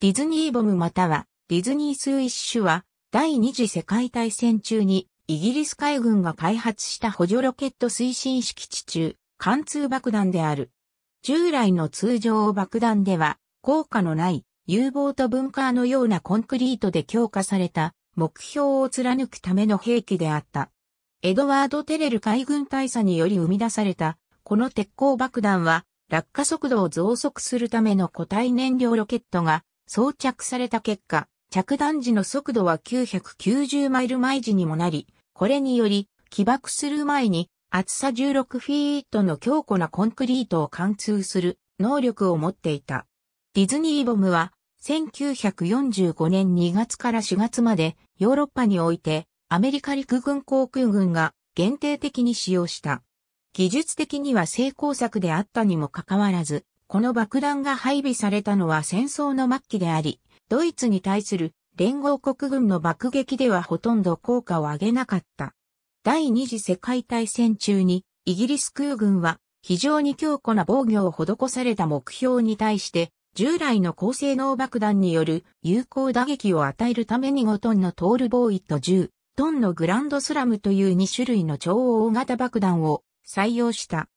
ディズニーボムまたはディズニースウィッシュは第二次世界大戦中にイギリス海軍が開発した補助ロケット推進式地中貫通爆弾である。従来の通常爆弾では効果のない U ボート化のようなコンクリートで強化された目標を貫くための兵器であった。エドワード・テレル海軍大佐により生み出されたこの鉄鋼爆弾は落下速度を増速するための固体燃料ロケットが装着された結果、着弾時の速度は990マイル毎時にもなり、これにより、起爆する前に厚さ16フィートの強固なコンクリートを貫通する能力を持っていた。ディズニーボムは1945年2月から4月までヨーロッパにおいてアメリカ陸軍航空軍が限定的に使用した。技術的には成功策であったにもかかわらず、この爆弾が配備されたのは戦争の末期であり、ドイツに対する連合国軍の爆撃ではほとんど効果を上げなかった。第二次世界大戦中にイギリス空軍は非常に強固な防御を施された目標に対して従来の高性能爆弾による有効打撃を与えるために5トンのトールボーイと10トンのグランドスラムという2種類の超大型爆弾を採用した。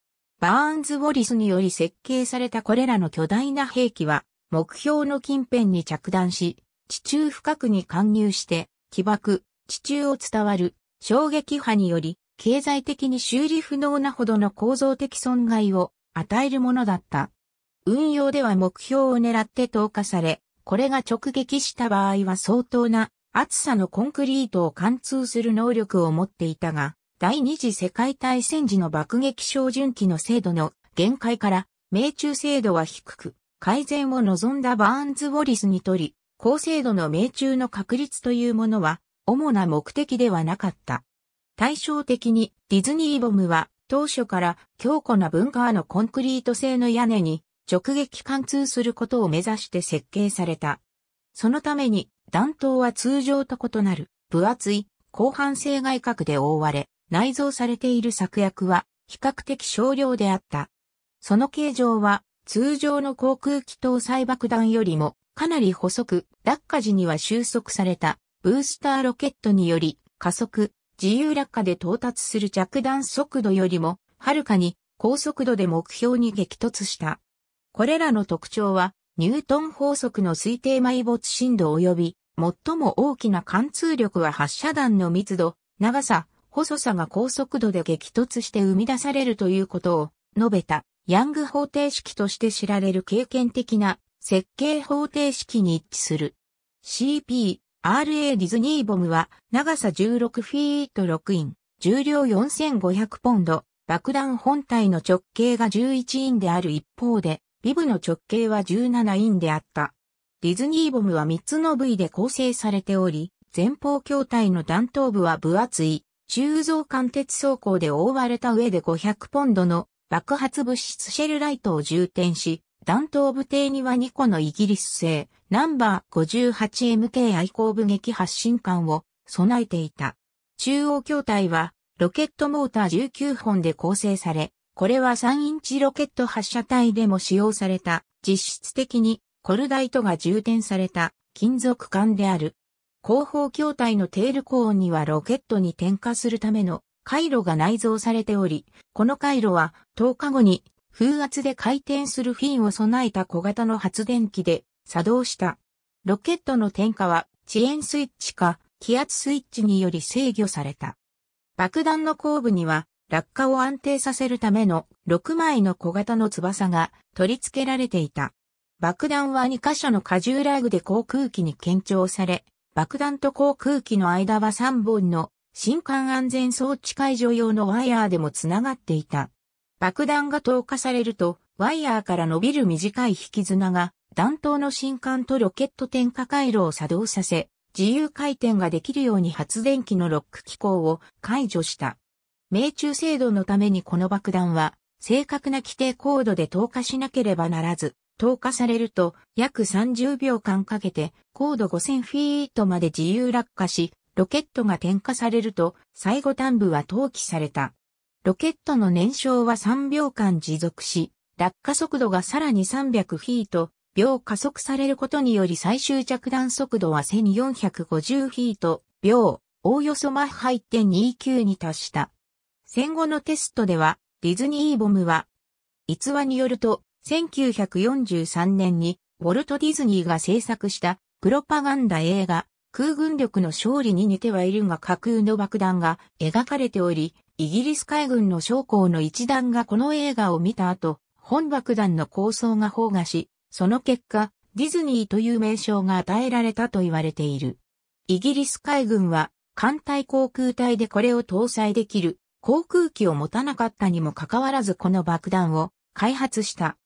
バーンズ・ウォリスにより設計されたこれらの巨大な兵器は、目標の近辺に着弾し、地中深くに貫入して、起爆、地中を伝わる衝撃波により、経済的に修理不能なほどの構造的損害を与えるものだった。運用では目標を狙って投下され、これが直撃した場合は相当な厚さのコンクリートを貫通する能力を持っていたが、第二次世界大戦時の爆撃照準機の精度の限界から命中精度は低く、改善を望んだバーンズ・ウォリスにとり、高精度の命中の確率というものは、主な目的ではなかった。対照的に、ディズニーボムは、当初から強固な文化のコンクリート製の屋根に直撃貫通することを目指して設計された。そのために、弾頭は通常と異なる、分厚い、広範性外角で覆われ、内蔵されている作薬は比較的少量であった。その形状は通常の航空機搭載爆弾よりもかなり細く、落下時には収束されたブースターロケットにより加速、自由落下で到達する着弾速度よりもはるかに高速度で目標に激突した。これらの特徴はニュートン法則の推定埋没振動及び最も大きな貫通力は発射弾の密度、長さ、細さが高速度で激突して生み出されるということを述べたヤング方程式として知られる経験的な設計方程式に一致する。CP、RA ディズニーボムは長さ16フィート6イン、重量4500ポンド、爆弾本体の直径が11インである一方で、ビブの直径は17インであった。ディズニーボムは3つの部位で構成されており、前方筐体の弾頭部は分厚い鋳造貫鉄装甲で覆われた上で500ポンドの爆発物質シェルライトを充填し、弾頭部艇には2個のイギリス製ナンバー 58MK 愛好部撃発進艦を備えていた。中央筐体はロケットモーター19本で構成され、これは3インチロケット発射体でも使用された、実質的にコルダイトが充填された金属管である。後方筐体のテールコーンにはロケットに点火するための回路が内蔵されており、この回路は10日後に風圧で回転するフィンを備えた小型の発電機で作動した。ロケットの点火は遅延スイッチか気圧スイッチにより制御された。爆弾の後部には落下を安定させるための6枚の小型の翼が取り付けられていた。爆弾は2箇所の荷重ラグで航空機に検証され、爆弾と航空機の間は3本の新艦安全装置解除用のワイヤーでもつながっていた。爆弾が投下されると、ワイヤーから伸びる短い引き綱が、弾頭の新艦とロケット点火回路を作動させ、自由回転ができるように発電機のロック機構を解除した。命中精度のためにこの爆弾は、正確な規定高度で投下しなければならず、投下されると約30秒間かけて高度5000フィートまで自由落下し、ロケットが点火されると最後端部は投棄された。ロケットの燃焼は3秒間持続し、落下速度がさらに300フィート、秒加速されることにより最終着弾速度は1450フィート、秒、おおよそマッハ1.29に達した。戦後のテストでは、ディズニーボムは、逸話によると、1943年にウォルト・ディズニーが制作したプロパガンダ映画空軍力の勝利に似てはいるが架空の爆弾が描かれており、イギリス海軍の将校の一団がこの映画を見た後、本爆弾の構想が放火し、その結果、ディズニーという名称が与えられたと言われている。イギリス海軍は、艦隊航空隊でこれを搭載できる航空機を持たなかったにもかかわらずこの爆弾を開発した。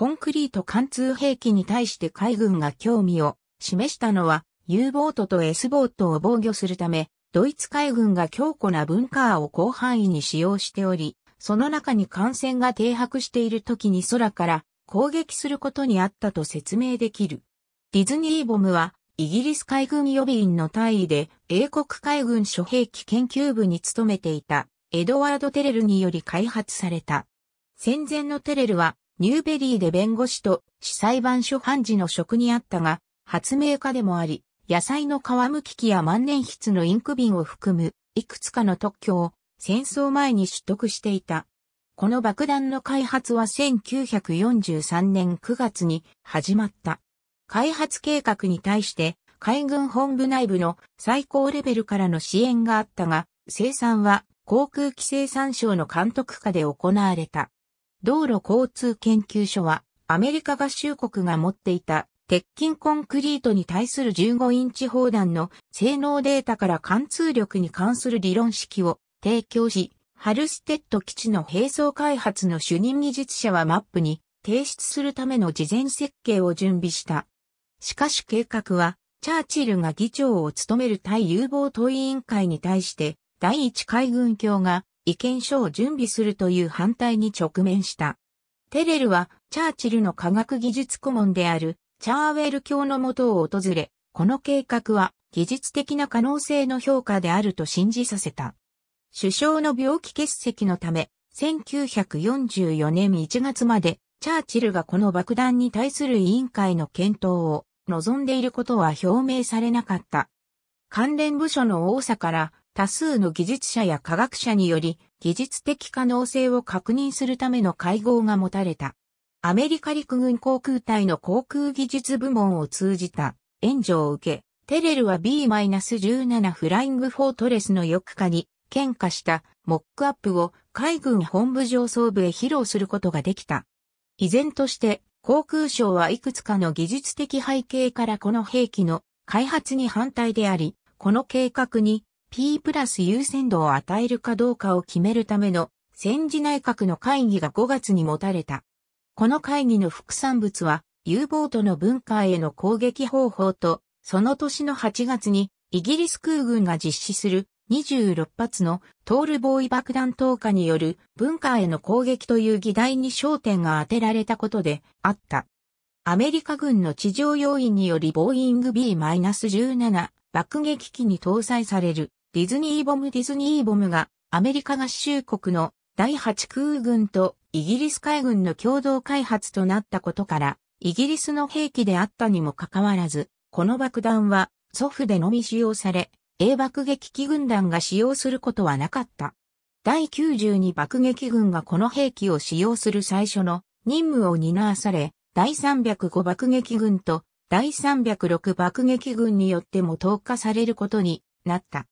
コンクリート貫通兵器に対して海軍が興味を示したのは U ボートと S ボートを防御するため、ドイツ海軍が強固な文化を広範囲に使用しており、その中に艦船が停泊している時に空から攻撃することにあったと説明できる。ディズニーボムはイギリス海軍予備員の大位で英国海軍諸兵器研究部に勤めていたエドワード・テレルにより開発された。戦前のテレルはニューベリーで弁護士と市裁判所判事の職にあったが、発明家でもあり、野菜の皮むき器や万年筆のインク瓶を含む、いくつかの特許を戦争前に取得していた。この爆弾の開発は1943年9月に始まった。開発計画に対して海軍本部内部の最高レベルからの支援があったが、生産は航空機生産省の監督下で行われた。道路交通研究所は、アメリカ合衆国が持っていた鉄筋コンクリートに対する15インチ砲弾の性能データから貫通力に関する理論式を提供し、ハルステッド基地の並走開発の主任技術者はマップに提出するための事前設計を準備した。しかし計画は、チャーチルが議長を務める対有望党委員会に対して、第一海軍卿が意見書を準備するという反対に直面した。テレルは、チャーチルの科学技術顧問である、チャーウェル教のもとを訪れ、この計画は、技術的な可能性の評価であると信じさせた。首相の病気欠席のため、1944年1月まで、チャーチルがこの爆弾に対する委員会の検討を望んでいることは表明されなかった。関連部署の多さから多数の技術者や科学者により技術的可能性を確認するための会合が持たれた。アメリカ陸軍航空隊の航空技術部門を通じた援助を受け、テレルは B-17 フライングフォートレスの翼下に献花したモックアップを海軍本部上層部へ披露することができた。依然として航空省はいくつかの技術的背景からこの兵器の開発に反対であり、この計画に P プラス優先度を与えるかどうかを決めるための戦時内閣の会議が5月に持たれた。この会議の副産物は U ボートの文化への攻撃方法と、その年の8月にイギリス空軍が実施する26発のトールボーイ爆弾投下による文化への攻撃という議題に焦点が当てられたことであった。アメリカ軍の地上要員によりボーイング B-17 爆撃機に搭載されるディズニーボムディズニーボムがアメリカ合衆国の第8空軍とイギリス海軍の共同開発となったことから、イギリスの兵器であったにもかかわらず、この爆弾は祖父でのみ使用され、A 爆撃機軍団が使用することはなかった。第92爆撃軍がこの兵器を使用する最初の任務を担わされ、第305爆撃軍と第306爆撃軍によっても投下されることになった。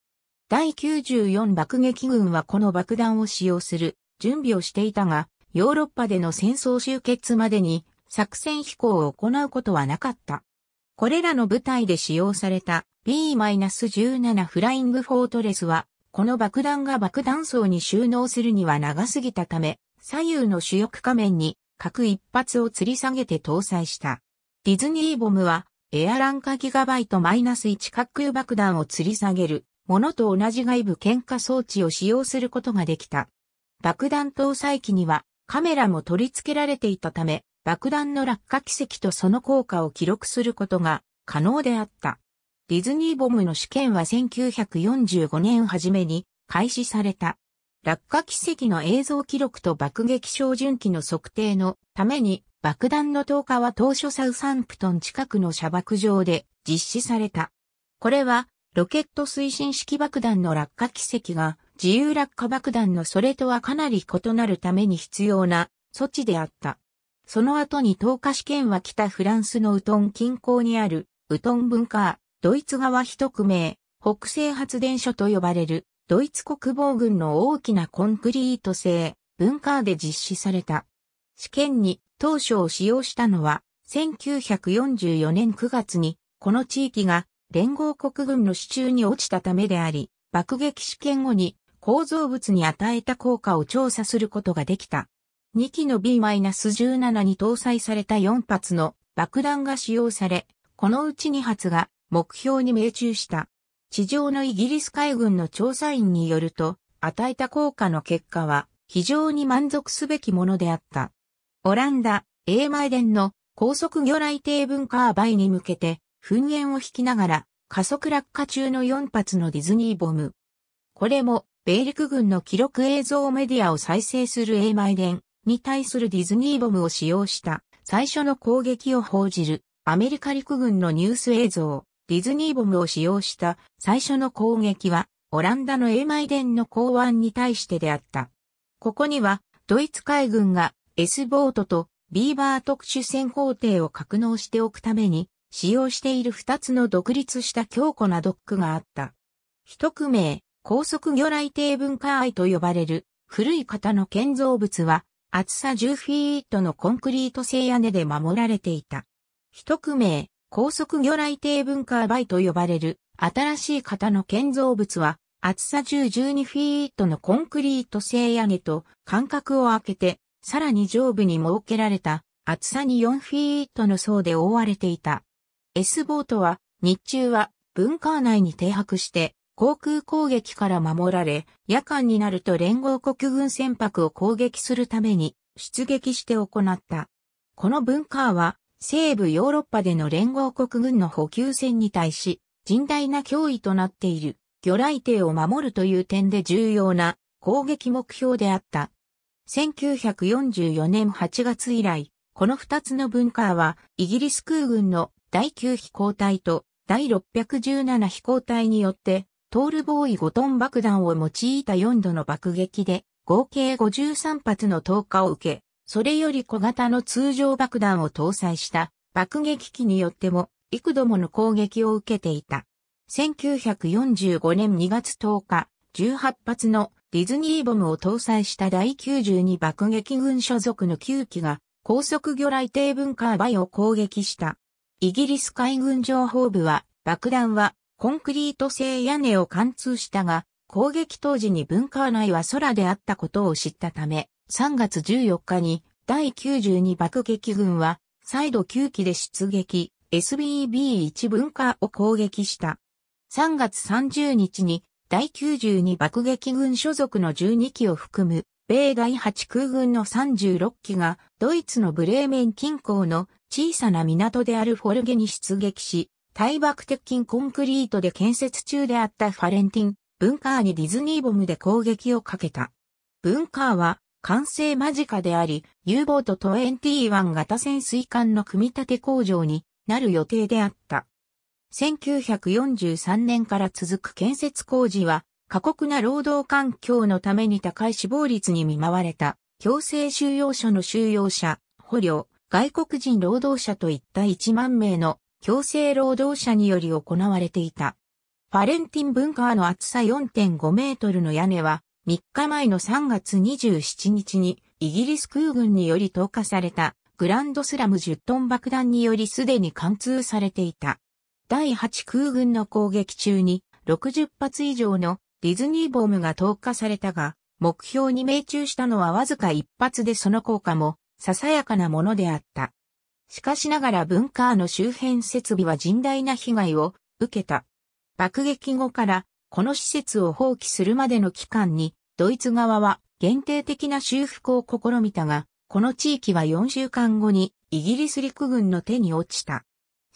第94爆撃軍はこの爆弾を使用する準備をしていたが、ヨーロッパでの戦争終結までに作戦飛行を行うことはなかった。これらの部隊で使用された B-17 フライングフォートレスは、この爆弾が爆弾層に収納するには長すぎたため、左右の主翼仮面に各一発を吊り下げて搭載した。ディズニーボムは、エアランカギガバイト -1 滑空爆弾を吊り下げる物と同じ外部喧嘩装置を使用することができた。爆弾搭載機にはカメラも取り付けられていたため、爆弾の落下軌跡とその効果を記録することが可能であった。ディズニーボムの試験は1945年初めに開始された。落下軌跡の映像記録と爆撃照準器の測定のために爆弾の投下は当初サウサンプトン近くの砂漠場で実施された。これはロケット推進式爆弾の落下軌跡が自由落下爆弾のそれとはかなり異なるために必要な措置であった。その後に投下試験は北フランスのウトン近郊にあるウトン文化、ドイツ側一区名、北西発電所と呼ばれるドイツ国防軍の大きなコンクリート製文化で実施された。試験に当初を使用したのは1944年9月にこの地域が連合国軍の支柱に落ちたためであり、爆撃試験後に構造物に与えた効果を調査することができた。2機の B-17 に搭載された4発の爆弾が使用され、このうち2発が目標に命中した。地上のイギリス海軍の調査員によると、与えた効果の結果は非常に満足すべきものであった。オランダ、A マイデンの高速魚雷低分カーバイに向けて噴煙を引きながら加速落下中の4発のディズニーボム。これも米陸軍の記録映像メディアを再生する A マイデンに対するディズニーボムを使用した最初の攻撃を報じるアメリカ陸軍のニュース映像。ディズニーボムを使用した最初の攻撃はオランダのエーマイデンの港湾に対してであった。ここにはドイツ海軍が S ボートとビーバー特殊潜航艇を格納しておくために使用している二つの独立した強固なドックがあった。一区名、高速魚雷低分化愛と呼ばれる古い型の建造物は厚さ10フィートのコンクリート製屋根で守られていた。一区名、高速魚雷低分化バイと呼ばれる新しい型の建造物は厚さ10-12フィートのコンクリート製屋根と間隔を空けてさらに上部に設けられた厚さに4フィートの層で覆われていた。S ボートは日中は文化内に停泊して航空攻撃から守られ、夜間になると連合国軍船舶を攻撃するために出撃して行った。この文化は西部ヨーロッパでの連合国軍の補給船に対し、甚大な脅威となっている魚雷艇を守るという点で重要な攻撃目標であった。1944年8月以来、この二つの文化はイギリス空軍の第9飛行隊と第617飛行隊によって、トールボーイ5トン爆弾を用いた4度の爆撃で、合計53発の投下を受け、それより小型の通常爆弾を搭載した爆撃機によっても、幾度もの攻撃を受けていた。1945年2月10日、18発のディズニーボムを搭載した第92爆撃軍所属の9機が高速魚雷低分カーバイを攻撃した。イギリス海軍情報部は、爆弾はコンクリート製屋根を貫通したが、攻撃当時に文化内は空であったことを知ったため、3月14日に第92爆撃軍は再度9機で出撃、SBB1 文化を攻撃した。3月30日に第92爆撃軍所属の12機を含む、米第8空軍の36機がドイツのブレーメン近郊の小さな港であるフォルゲに出撃し、大爆鉄筋コンクリートで建設中であったファレンティン、ブンカーにディズニーボムで攻撃をかけた。ブンカーは完成間近であり、U ボート21型潜水艦の組み立て工場になる予定であった。1943年から続く建設工事は、過酷な労働環境のために高い死亡率に見舞われた、強制収容所の収容者、捕虜、外国人労働者といった1万名の強制労働者により行われていた。ファレンティン文化の厚さ4.5メートルの屋根は3日前の3月27日にイギリス空軍により投下されたグランドスラム10トン爆弾によりすでに貫通されていた。第8空軍の攻撃中に60発以上のディズニーボームが投下されたが、目標に命中したのはわずか1発でその効果もささやかなものであった。しかしながら文化の周辺設備は甚大な被害を受けた。爆撃後からこの施設を放棄するまでの期間にドイツ側は限定的な修復を試みたが、この地域は4週間後にイギリス陸軍の手に落ちた。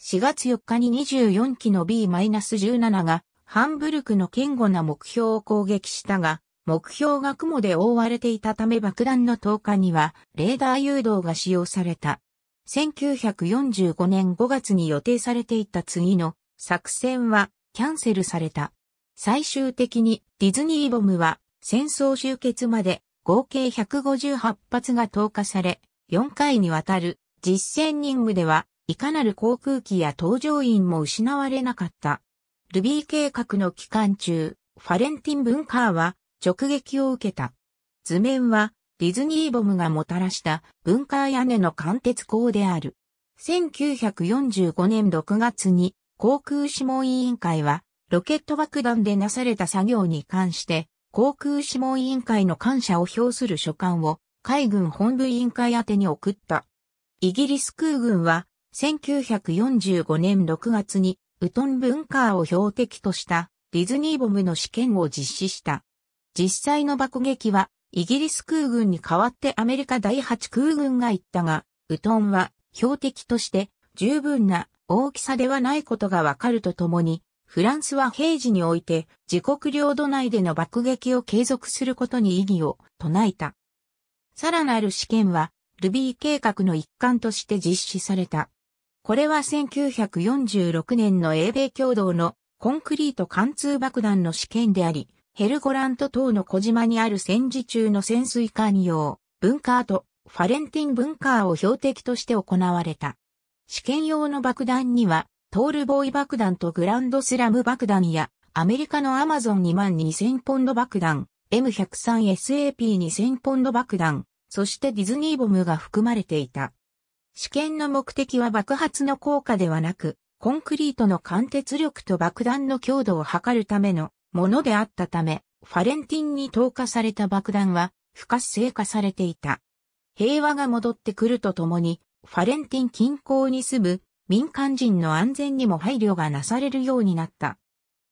4月4日に24機の B-17 がハンブルクの堅固な目標を攻撃したが、目標が雲で覆われていたため爆弾の投下にはレーダー誘導が使用された。1945年5月に予定されていた次の作戦はキャンセルされた。最終的にディズニーボムは戦争終結まで合計158発が投下され、4回にわたる実戦任務ではいかなる航空機や搭乗員も失われなかった。ルビー計画の期間中、ファレンティン・ブンカーは直撃を受けた。図面はディズニーボムがもたらした文化屋根の貫鉄工である。1945年6月に航空諮問委員会はロケット爆弾でなされた作業に関して航空諮問委員会の感謝を表する書簡を海軍本部委員会宛に送った。イギリス空軍は1945年6月にウトン文化を標的としたディズニーボムの試験を実施した。実際の爆撃は、イギリス空軍に代わってアメリカ第8空軍が行ったが、ウトンは標的として十分な大きさではないことがわかるとともに、フランスは平時において自国領土内での爆撃を継続することに意義を唱えた。さらなる試験はルビー計画の一環として実施された。これは1946年の英米共同のコンクリート貫通爆弾の試験であり、ヘルゴラント島の小島にある戦時中の潜水艦用、文化とファレンティン文化を標的として行われた。試験用の爆弾には、トールボーイ爆弾とグランドスラム爆弾や、アメリカのアマゾン2万2000ポンド爆弾、M103SAP2000 ポンド爆弾、そしてディズニーボムが含まれていた。試験の目的は爆発の効果ではなく、コンクリートの貫徹力と爆弾の強度を測るためのものであったため、ファレンティンに投下された爆弾は不活性化されていた。平和が戻ってくるとともに、ファレンティン近郊に住む民間人の安全にも配慮がなされるようになった。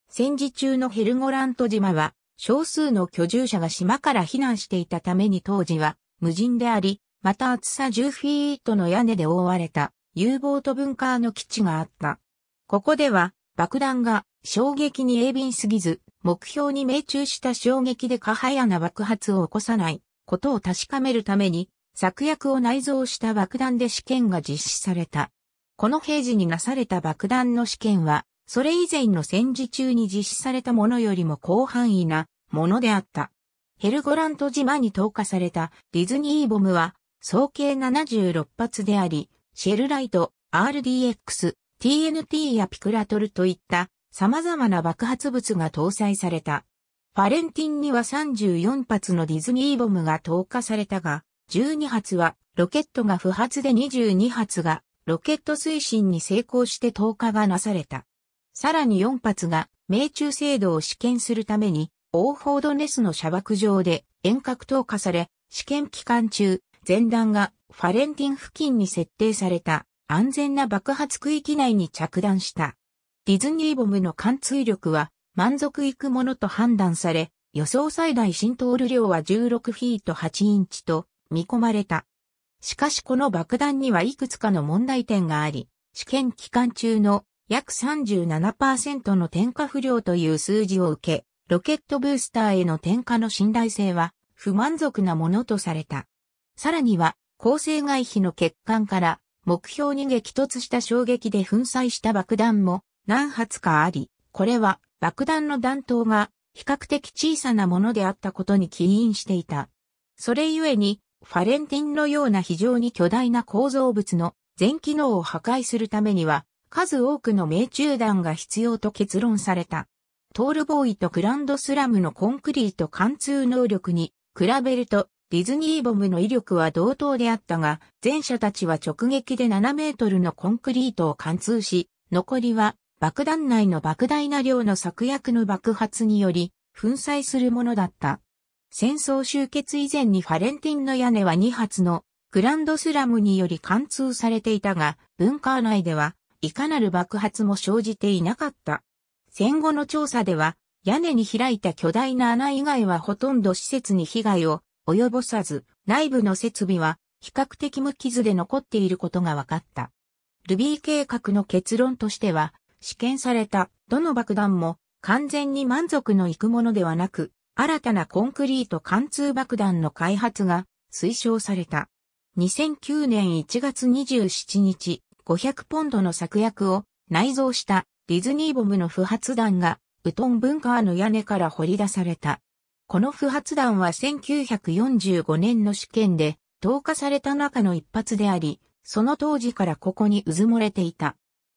戦時中のヘルゴラント島は少数の居住者が島から避難していたために当時は無人であり、また厚さ10フィートの屋根で覆われた U ボート文化の基地があった。ここでは爆弾が衝撃に鋭敏すぎず目標に命中した衝撃で過早な爆発を起こさないことを確かめるために、作薬を内蔵した爆弾で試験が実施された。この平時になされた爆弾の試験は、それ以前の戦時中に実施されたものよりも広範囲なものであった。ヘルゴラント島に投下されたディズニーボムは、総計76発であり、シェルライト、RDX、TNT やピクラトルといった様々な爆発物が搭載された。ファレンティンには34発のディズニーボムが投下されたが、12発はロケットが不発で22発がロケット推進に成功して投下がなされた。さらに4発が命中精度を試験するために、オーフォードネスの砂漠上で遠隔投下され、試験期間中、前段がファレンティン付近に設定された安全な爆発区域内に着弾した。ディズニーボムの貫通力は満足いくものと判断され、予想最大浸透量は16フィート8インチと見込まれた。しかしこの爆弾にはいくつかの問題点があり、試験期間中の約37%の点火不良という数字を受け、ロケットブースターへの点火の信頼性は不満足なものとされた。さらには、構成外皮の欠陥から目標に激突した衝撃で粉砕した爆弾も何発かあり、これは爆弾の弾頭が比較的小さなものであったことに起因していた。それゆえに、ファレンティンのような非常に巨大な構造物の全機能を破壊するためには、数多くの命中弾が必要と結論された。トールボーイとグランドスラムのコンクリート貫通能力に比べると、ディズニーボムの威力は同等であったが、前者たちは直撃で7メートルのコンクリートを貫通し、残りは爆弾内の莫大な量の策薬の爆発により、粉砕するものだった。戦争終結以前にファレンティンの屋根は2発のグランドスラムにより貫通されていたが、文化内ではいかなる爆発も生じていなかった。戦後の調査では、屋根に開いた巨大な穴以外はほとんど施設に被害を及ぼさず、内部の設備は比較的無傷で残っていることが分かった。ルビー計画の結論としては、試験された、どの爆弾も、完全に満足のいくものではなく、新たなコンクリート貫通爆弾の開発が推奨された。2009年1月27日、500ポンドの作薬を内蔵したディズニーボムの不発弾が、ウトン文化の屋根から掘り出された。この不発弾は1945年の試験で投下された中の一発であり、その当時からここに渦漏れていた。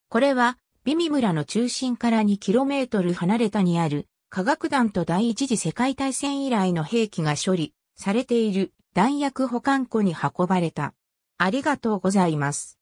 これは美味村の中心から 2km 離れたにある、科学団と第一次世界大戦以来の兵器が処理されている弾薬保管庫に運ばれた。ありがとうございます。